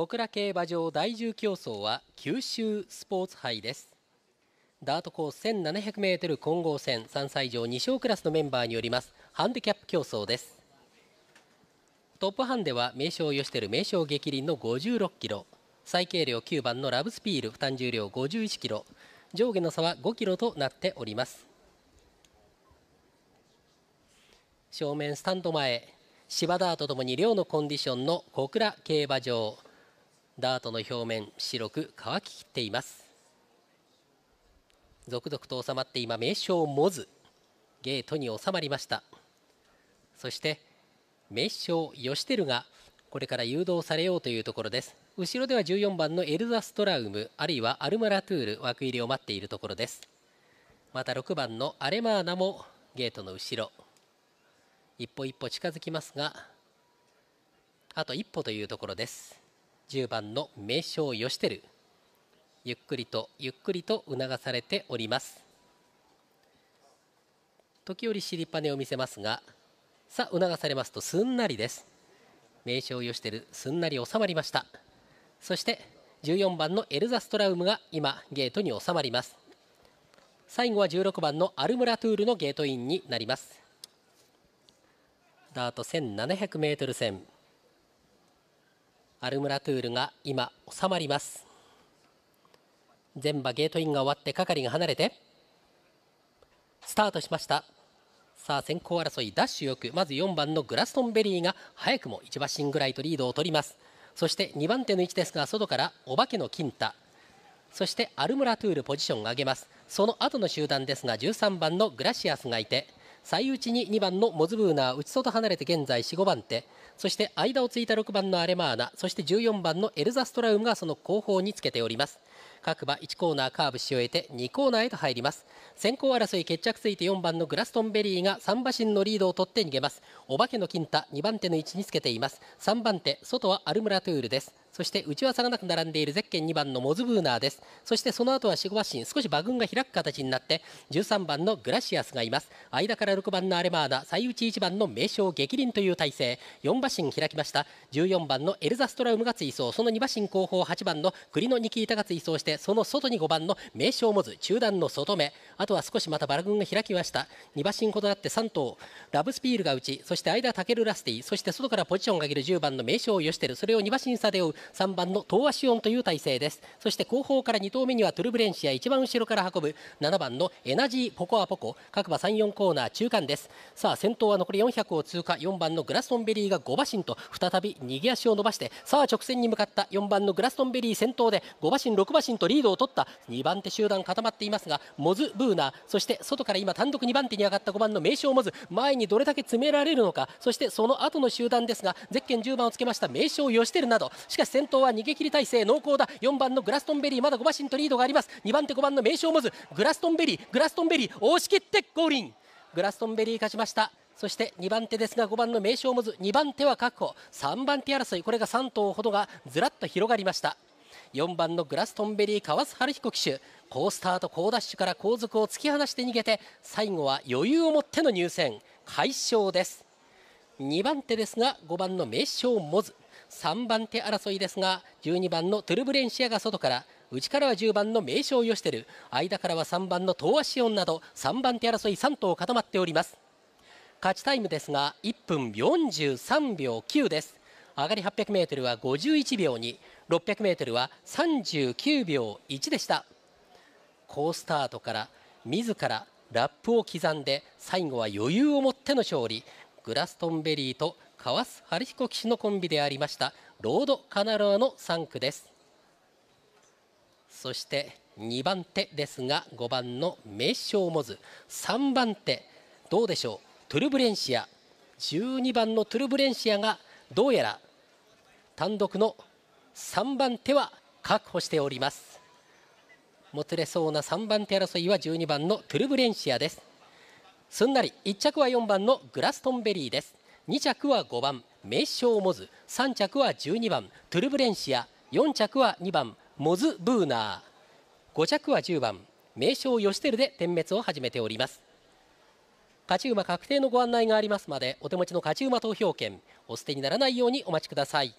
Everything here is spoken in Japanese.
小倉競馬場第10競争は九州スポーツ杯ですダートコース 1700m 混合戦3歳以上2勝クラスのメンバーによりますハンデキャップ競争ですトップハンデは名称をよしてる名称激輪の 56kg 最軽量9番のラブスピール負担重量 51kg 上下の差は 5kg となっております正面スタンド前芝ダートともに量のコンディションの小倉競馬場ダートの表面白く乾ききっています続々と収まって今名称モズゲートに収まりましたそして名将義輝がこれから誘導されようというところです後ろでは14番のエルザストラウムあるいはアルマラトゥール枠入りを待っているところですまた6番のアレマーナもゲートの後ろ一歩一歩近づきますがあと一歩というところです10番の名称将義輝ゆっくりとゆっくりと促されております時折尻パネを見せますがさあ促されますとすんなりです名称将義輝すんなり収まりましたそして14番のエルザストラウムが今ゲートに収まります最後は16番のアルムラトゥールのゲートインになりますダート 1700m 戦アルムラトゥールが今収まります全馬ゲートインが終わって係が離れてスタートしましたさあ先行争いダッシュよくまず4番のグラストンベリーが早くも1馬身ぐらいとリードを取りますそして2番手の位置ですが外からお化けの金太そしてアルムラトゥールポジションを上げますその後の集団ですが13番のグラシアスがいて最内に2番のモズブーナー内外離れて現在45番手そして間をついた6番のアレマーナそして14番のエルザストラウムがその後方につけております各馬1コーナーカーブし終えて2コーナーへと入ります先行争い決着ついて4番のグラストンベリーが3馬身のリードを取って逃げますお化けの金太2番手の位置につけています3番手外はアルムラトゥールですそして内技がなく並んでいるゼッケン2番のモズブーナーですそしてその後は守護馬身少し馬群が開く形になって13番のグラシアスがいます間から6番のアレマーナ最内1番の名将激凛という体勢4馬身開きました14番のエルザストラウムが追走その2馬身後方8番のクリノニキータが追走してその外に5番の名将モズ中段の外目あとは少しまた馬群が開きました2馬身ほどあって3頭ラブスピールが打ち、そして間タケル・ラスティそして外からポジションを上げる10番の名将をよしてるそれを2馬身差で追う3番の東亜シオンという体勢ですそして後方から2投目にはトゥルブレンシア一番後ろから運ぶ7番のエナジーポコアポコ各馬34コーナー中間ですさあ先頭は残り400を通過4番のグラストンベリーが5馬身と再び逃げ足を伸ばしてさあ直線に向かった4番のグラストンベリー先頭で5馬身6馬身とリードを取った2番手集団固まっていますがモズ・ブーナーそして外から今単独2番手に上がった5番の名称モズ前にどれだけ詰められるのかそしてその後の集団ですがゼッケン10番をつけました名称ヨシテルなどしかしです先頭は逃げ切り体制濃厚だ4番のグラストンベリーまだ5馬身とリードがあります2番手5番の名将モズグラストンベリーグラストンベリー押し切ってゴールイングラストンベリー勝ちましたそして2番手ですが5番の名将モズ2番手は確保3番手争いこれが3頭ほどがずらっと広がりました4番のグラストンベリー川津春彦騎手好スタート好ダッシュから後続を突き放して逃げて最後は余裕を持っての入線快勝です2番手ですが5番の名将モズ3番手争いですが12番のトゥルブレンシアが外から内からは10番の名将ヨシテル間からは3番の東亜シオンなど3番手争い3頭固まっております勝ちタイムですが1分43秒9です上がり 800m は51秒2 600m は39秒1でした好スタートから自らラップを刻んで最後は余裕を持っての勝利グラストンベリーと川須春彦騎手のコンビでありましたロードカナロアの3区ですそして2番手ですが5番の名将モズ3番手どうでしょうトゥルブレンシア12番のトゥルブレンシアがどうやら単独の3番手は確保しておりますもつれそうな3番手争いは12番のトゥルブレンシアですすんなり1着は4番のグラストンベリーです2着は5番名称モズ3着は12番トゥルブレンシア4着は2番モズブーナー5着は10番名称ヨシテルで点滅を始めております勝ち馬確定のご案内がありますまでお手持ちの勝ち馬投票券お捨てにならないようにお待ちください